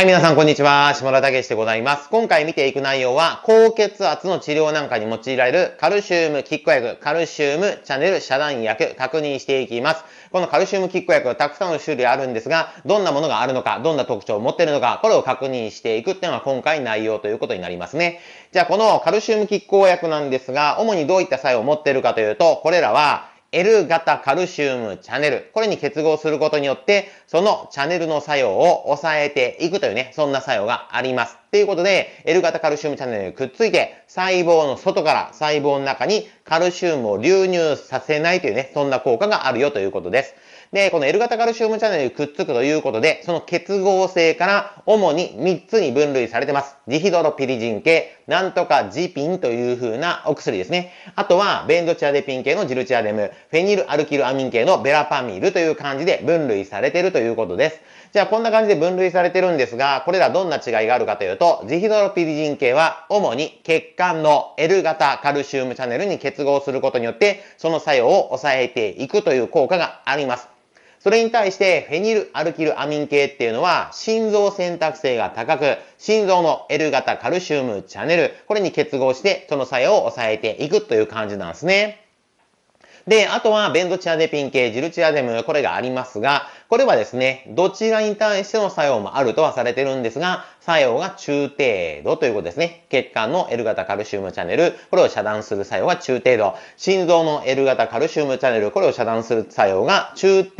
はい、皆さん、こんにちは。下田武史でございます。今回見ていく内容は、高血圧の治療なんかに用いられるカルシウムキック薬、カルシウムチャネル遮断薬、確認していきます。このカルシウムキック薬はたくさんの種類あるんですが、どんなものがあるのか、どんな特徴を持っているのか、これを確認していくっていうのが今回内容ということになりますね。じゃあ、このカルシウムキック薬なんですが、主にどういった作用を持っているかというと、これらは、L 型カルシウムチャネル。これに結合することによって、そのチャネルの作用を抑えていくというね、そんな作用があります。ということで、L 型カルシウムチャネルにくっついて、細胞の外から細胞の中にカルシウムを流入させないというね、そんな効果があるよということです。で、この L 型カルシウムチャネルくっつくということで、その結合性から主に3つに分類されてます。ディヒドロピリジン系、なんとかジピンという風なお薬ですね。あとは、ベンドチアデピン系のジルチアデム、フェニルアルキルアミン系のベラパミルという感じで分類されてるということです。じゃあ、こんな感じで分類されてるんですが、これらどんな違いがあるかというと、ジヒドロピリジン系は主に血管の L 型カルシウムチャネルに結合することによって、その作用を抑えていくという効果があります。それに対してフェニルアルキルアミン系っていうのは心臓選択性が高く、心臓の L 型カルシウムチャネル、これに結合してその作用を抑えていくという感じなんですね。で、あとはベンドチアデピン系、ジルチアデム、これがありますが、これはですね、どちらに対しての作用もあるとはされてるんですが、作用が中程度ということですね。血管の L 型カルシウムチャンネル、これを遮断する作用が中程度。心臓の L 型カルシウムチャンネル、これを遮断する作用が中程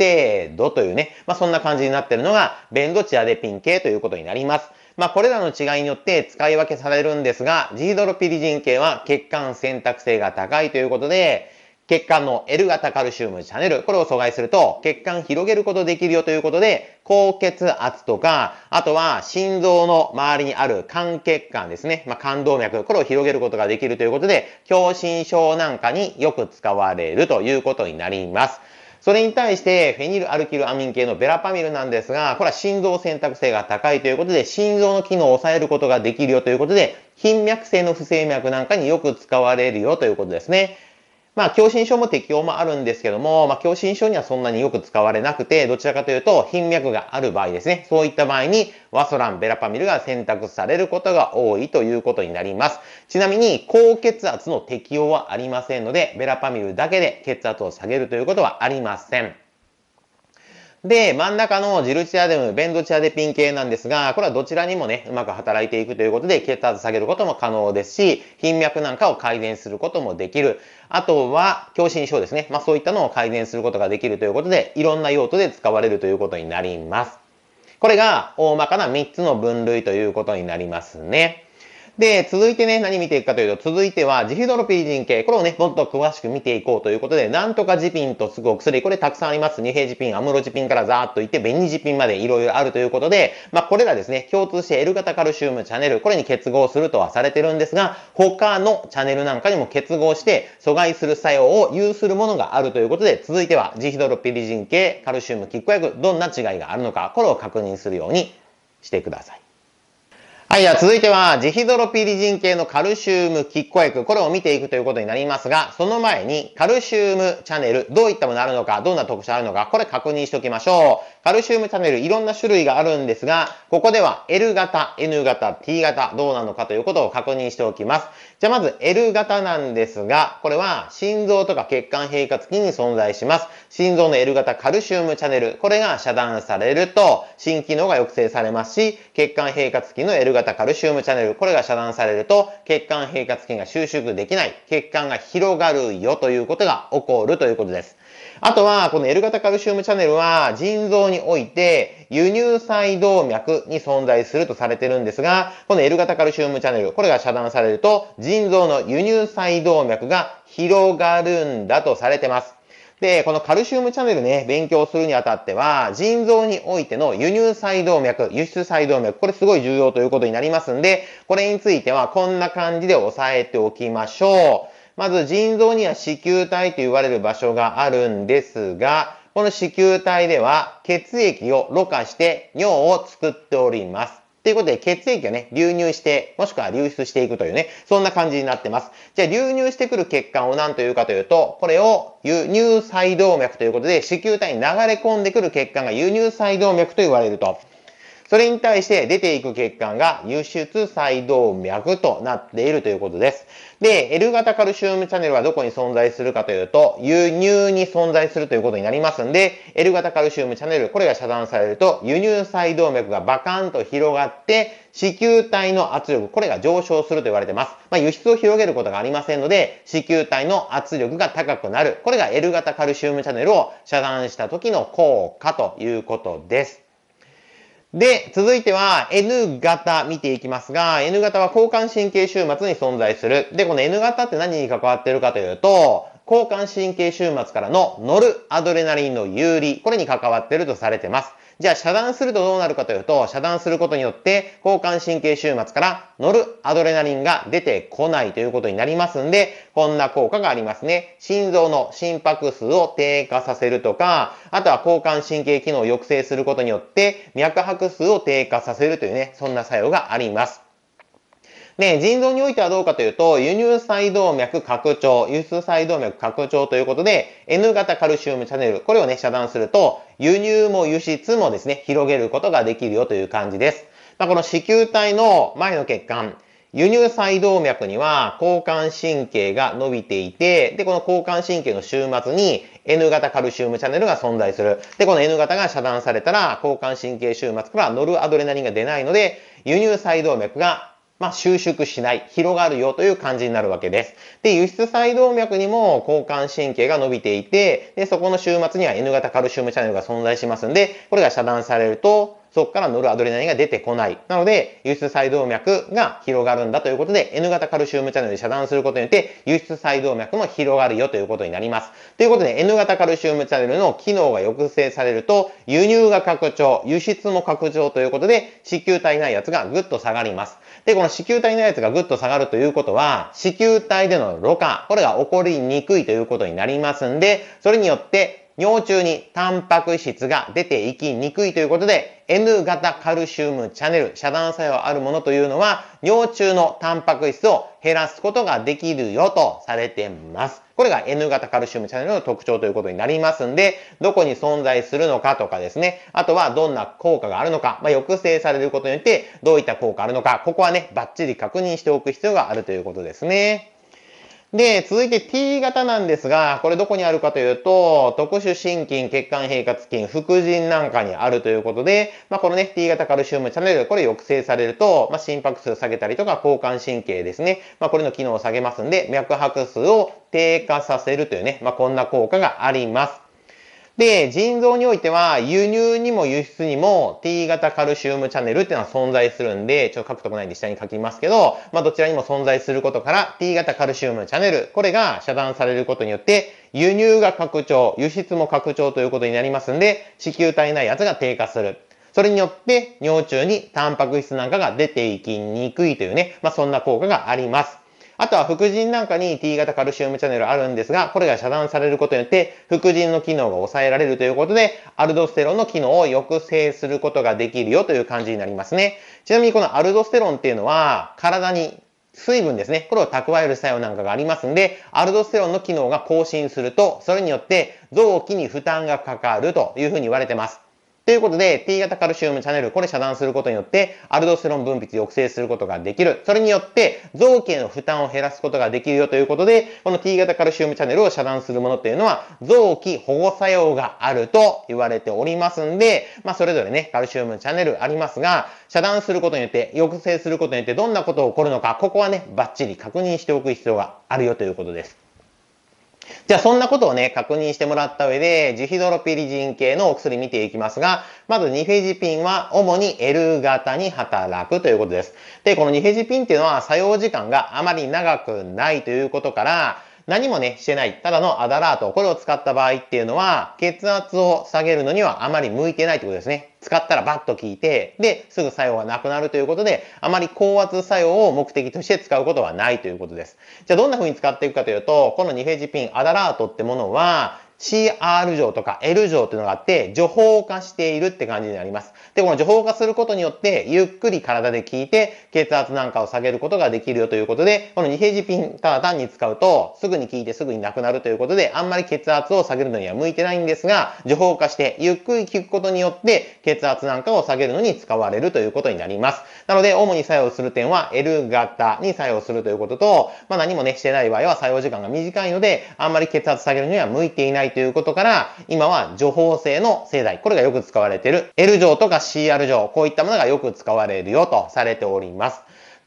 度というね、まあ、そんな感じになってるのが、ベンドチアデピン系ということになります。まあ、これらの違いによって使い分けされるんですが、ジードロピリジン系は血管選択性が高いということで、血管の L 型カルシウムチャネル、これを阻害すると、血管広げることできるよということで、高血圧とか、あとは心臓の周りにある肝血管ですね、まあ、冠動脈、これを広げることができるということで、狭心症なんかによく使われるということになります。それに対して、フェニルアルキルアミン系のベラパミルなんですが、これは心臓選択性が高いということで、心臓の機能を抑えることができるよということで、頻脈性の不整脈なんかによく使われるよということですね。まあ、狭心症も適用もあるんですけども、まあ、狭心症にはそんなによく使われなくて、どちらかというと、頻脈がある場合ですね。そういった場合に、ワソラン、ベラパミルが選択されることが多いということになります。ちなみに、高血圧の適用はありませんので、ベラパミルだけで血圧を下げるということはありません。で、真ん中のジルチアデム、ベンドチアデピン系なんですが、これはどちらにもね、うまく働いていくということで、血圧下げることも可能ですし、頻脈なんかを改善することもできる。あとは、狭心症ですね。まあそういったのを改善することができるということで、いろんな用途で使われるということになります。これが大まかな3つの分類ということになりますね。で、続いてね、何見ていくかというと、続いては、ジヒドロピジン系。これをね、もっと詳しく見ていこうということで、なんとかジピンとすぐお薬、これたくさんあります。二平ジピン、アムロジピンからザーっといって、ベニジピンまでいろいろあるということで、まあ、これらですね、共通して L 型カルシウムチャネル、これに結合するとはされてるんですが、他のチャネルなんかにも結合して、阻害する作用を有するものがあるということで、続いては、ジヒドロピリジン系、カルシウム拮抗薬、どんな違いがあるのか、これを確認するようにしてください。はい、では続いては、ジヒドロピリジン系のカルシウムコ抗薬、これを見ていくということになりますが、その前に、カルシウムチャンネル、どういったものあるのか、どんな特徴あるのか、これ確認しておきましょう。カルシウムチャンネル、いろんな種類があるんですが、ここでは L 型、N 型、T 型、どうなのかということを確認しておきます。じゃあまず L 型なんですが、これは心臓とか血管平滑筋に存在します。心臓の L 型カルシウムチャンネル、これが遮断されると、心機能が抑制されますし、血管平滑筋の L 型型カルシウムチャネル、これが遮断されると、血管平滑筋が収縮できない、血管が広がるよということが起こるということです。あとは、この L 型カルシウムチャネルは、腎臓において、輸入細動脈に存在するとされてるんですが、この L 型カルシウムチャネル、これが遮断されると、腎臓の輸入細動脈が広がるんだとされてます。で、このカルシウムチャネルね、勉強するにあたっては、腎臓においての輸入細動脈、輸出細動脈、これすごい重要ということになりますんで、これについてはこんな感じで押さえておきましょう。まず腎臓には子宮体と言われる場所があるんですが、この子宮体では血液をろ過して尿を作っております。ということで、血液がね、流入して、もしくは流出していくというね、そんな感じになってます。じゃあ、流入してくる血管を何というかというと、これを輸入細動脈ということで、子宮体に流れ込んでくる血管が輸入細動脈と言われると。それに対して出ていく血管が輸出細動脈となっているということです。で、L 型カルシウムチャネルはどこに存在するかというと、輸入に存在するということになりますんで、L 型カルシウムチャネル、これが遮断されると、輸入細動脈がバカンと広がって、子宮体の圧力、これが上昇すると言われてます。まあ、輸出を広げることがありませんので、子宮体の圧力が高くなる。これが L 型カルシウムチャネルを遮断した時の効果ということです。で、続いては N 型見ていきますが、N 型は交感神経終末に存在する。で、この N 型って何に関わってるかというと、交感神経終末からのノルアドレナリンの有利、これに関わってるとされてます。じゃあ遮断するとどうなるかというと、遮断することによって交感神経終末から乗るアドレナリンが出てこないということになりますんで、こんな効果がありますね。心臓の心拍数を低下させるとか、あとは交感神経機能を抑制することによって脈拍数を低下させるというね、そんな作用があります。で、腎臓においてはどうかというと、輸入細動脈拡張、輸出細動脈拡張ということで、N 型カルシウムチャネル、これをね、遮断すると、輸入も輸出もですね、広げることができるよという感じです。まあ、この子宮体の前の血管、輸入細動脈には交感神経が伸びていて、で、この交感神経の終末に N 型カルシウムチャンネルが存在する。で、この N 型が遮断されたら、交感神経終末からノルアドレナリンが出ないので、輸入細動脈がまあ、収縮しない、広がるよという感じになるわけです。で、輸出細動脈にも交感神経が伸びていて、で、そこの週末には N 型カルシウムチャンネルが存在しますんで、これが遮断されると、そこから乗るアドレナリンが出てこない。なので、輸出細動脈が広がるんだということで、N 型カルシウムチャネルで遮断することによって、輸出細動脈も広がるよということになります。ということで、N 型カルシウムチャネルの機能が抑制されると、輸入が拡張、輸出も拡張ということで、子宮体内圧がぐっと下がります。で、この子宮体内圧がぐっと下がるということは、子宮体でのろ過、これが起こりにくいということになりますんで、それによって尿中にタンパク質が出ていきにくいということで、N 型カルシウムチャネル遮断作用あるものというのは、尿中のタンパク質を減らすことができるよとされています。これが N 型カルシウムチャネルの特徴ということになりますんで、どこに存在するのかとかですね、あとはどんな効果があるのか、まあ、抑制されることによってどういった効果あるのか、ここはね、バッチリ確認しておく必要があるということですね。で、続いて T 型なんですが、これどこにあるかというと、特殊心筋、血管平滑筋、副腎なんかにあるということで、まあ、このね、T 型カルシウムチャネル、これ抑制されると、まあ、心拍数下げたりとか、交感神経ですね、まあ、これの機能を下げますんで、脈拍数を低下させるというね、まあ、こんな効果があります。で、腎臓においては輸入にも輸出にも T 型カルシウムチャンネルっていうのは存在するんで、ちょっと書くとこないんで下に書きますけど、まあどちらにも存在することから T 型カルシウムチャンネル、これが遮断されることによって、輸入が拡張、輸出も拡張ということになりますんで、子宮体内圧が低下する。それによって尿中にタンパク質なんかが出ていきにくいというね、まあそんな効果があります。あとは副腎なんかに T 型カルシウムチャンネルあるんですが、これが遮断されることによって、副腎の機能が抑えられるということで、アルドステロンの機能を抑制することができるよという感じになりますね。ちなみにこのアルドステロンっていうのは、体に水分ですね。これを蓄える作用なんかがありますんで、アルドステロンの機能が更新すると、それによって臓器に負担がかかるというふうに言われてます。ということで、T 型カルシウムチャネル、これ遮断することによって、アルドステロン分泌抑制することができる。それによって、臓器への負担を減らすことができるよということで、この T 型カルシウムチャネルを遮断するものっていうのは、臓器保護作用があると言われておりますんで、まあ、それぞれね、カルシウムチャネルありますが、遮断することによって、抑制することによって、どんなことが起こるのか、ここはね、バッチリ確認しておく必要があるよということです。じゃあそんなことをね、確認してもらった上で、ジヒドロピリジン系のお薬見ていきますが、まずニフェジピンは主に L 型に働くということです。で、このニフェジピンっていうのは作用時間があまり長くないということから、何もね、してない、ただのアダラート、これを使った場合っていうのは、血圧を下げるのにはあまり向いてないってことですね。使ったらバッと効いて、で、すぐ作用がなくなるということで、あまり高圧作用を目的として使うことはないということです。じゃあどんな風に使っていくかというと、この2フェージピン、アダラートってものは、CR 錠とか L 錠というのがあって、除報化しているって感じになります。で、この除報化することによって、ゆっくり体で効いて、血圧なんかを下げることができるよということで、このニヘジピン、ただ単に使うと、すぐに効いてすぐになくなるということで、あんまり血圧を下げるのには向いてないんですが、除報化して、ゆっくり効くことによって、血圧なんかを下げるのに使われるということになります。なので、主に作用する点は、L 型に作用するということと、まあ何もね、してない場合は作用時間が短いので、あんまり血圧下げるには向いていないということから、今は除法性の製剤、これがよく使われている L 錠とか CR 錠、こういったものがよく使われるよとされております。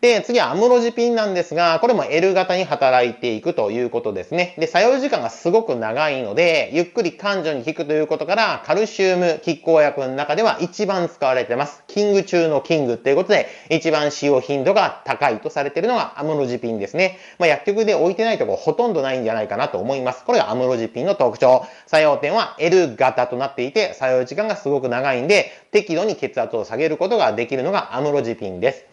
で、次はアムロジピンなんですが、これも L 型に働いていくということですね。で、作用時間がすごく長いので、ゆっくり感情に効くということから、カルシウム拮抗薬の中では一番使われてます。キング中のキングっていうことで、一番使用頻度が高いとされているのがアムロジピンですね。まあ、薬局で置いてないとこほとんどないんじゃないかなと思います。これがアムロジピンの特徴。作用点は L 型となっていて、作用時間がすごく長いんで、適度に血圧を下げることができるのがアムロジピンです。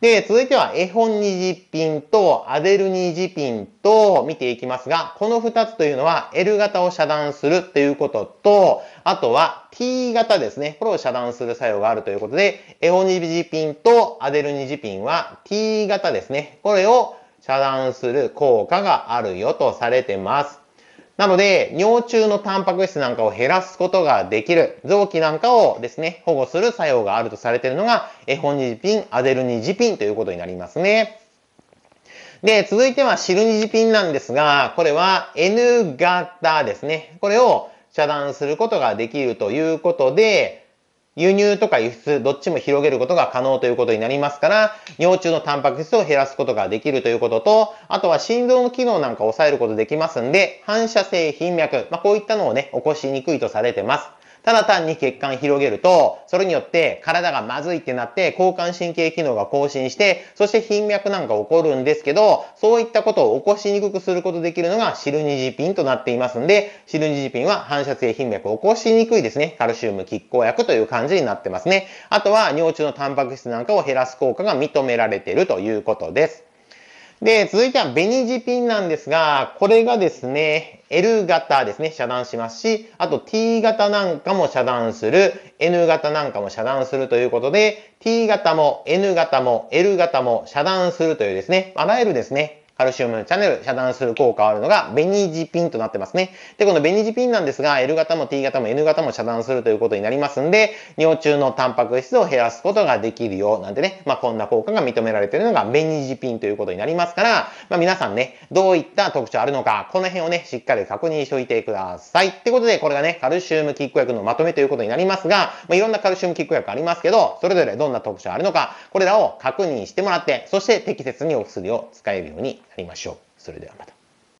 で、続いては絵本二次ンとアデル二次ンと見ていきますが、この2つというのは L 型を遮断するということと、あとは T 型ですね。これを遮断する作用があるということで、絵本二次ンとアデル二次ンは T 型ですね。これを遮断する効果があるよとされてます。なので、尿中のタンパク質なんかを減らすことができる、臓器なんかをですね、保護する作用があるとされているのが、エホニジピン、アデルニジピンということになりますね。で、続いてはシルニジピンなんですが、これは N 型ですね。これを遮断することができるということで、輸入とか輸出、どっちも広げることが可能ということになりますから、尿中のタンパク質を減らすことができるということと、あとは心臓の機能なんかを抑えることできますんで、反射性頻脈、まあ、こういったのをね、起こしにくいとされてます。ただ単に血管広げると、それによって体がまずいってなって、交感神経機能が更新して、そして頻脈なんか起こるんですけど、そういったことを起こしにくくすることできるのがシルニジピンとなっていますんで、シルニジピンは反射性頻脈を起こしにくいですね。カルシウム拮抗薬という感じになってますね。あとは尿中のタンパク質なんかを減らす効果が認められているということです。で、続いてはベニジピンなんですが、これがですね、L 型ですね、遮断しますし、あと T 型なんかも遮断する、N 型なんかも遮断するということで、T 型も N 型も L 型も遮断するというですね、あらゆるですね、カルシウムチャンネル遮断する効果があるのがベニージピンとなってますね。で、このベニジピンなんですが、L 型も T 型も N 型も遮断するということになりますんで、尿中のタンパク質を減らすことができるよ、なんてね、まあ、こんな効果が認められているのがベニージピンということになりますから、まあ、皆さんね、どういった特徴あるのか、この辺をね、しっかり確認しておいてください。ってことで、これがね、カルシウムキック薬のまとめということになりますが、まあ、いろんなカルシウムキック薬ありますけど、それぞれどんな特徴あるのか、これらを確認してもらって、そして適切にお薬を使えるように会いましょう。それではまた。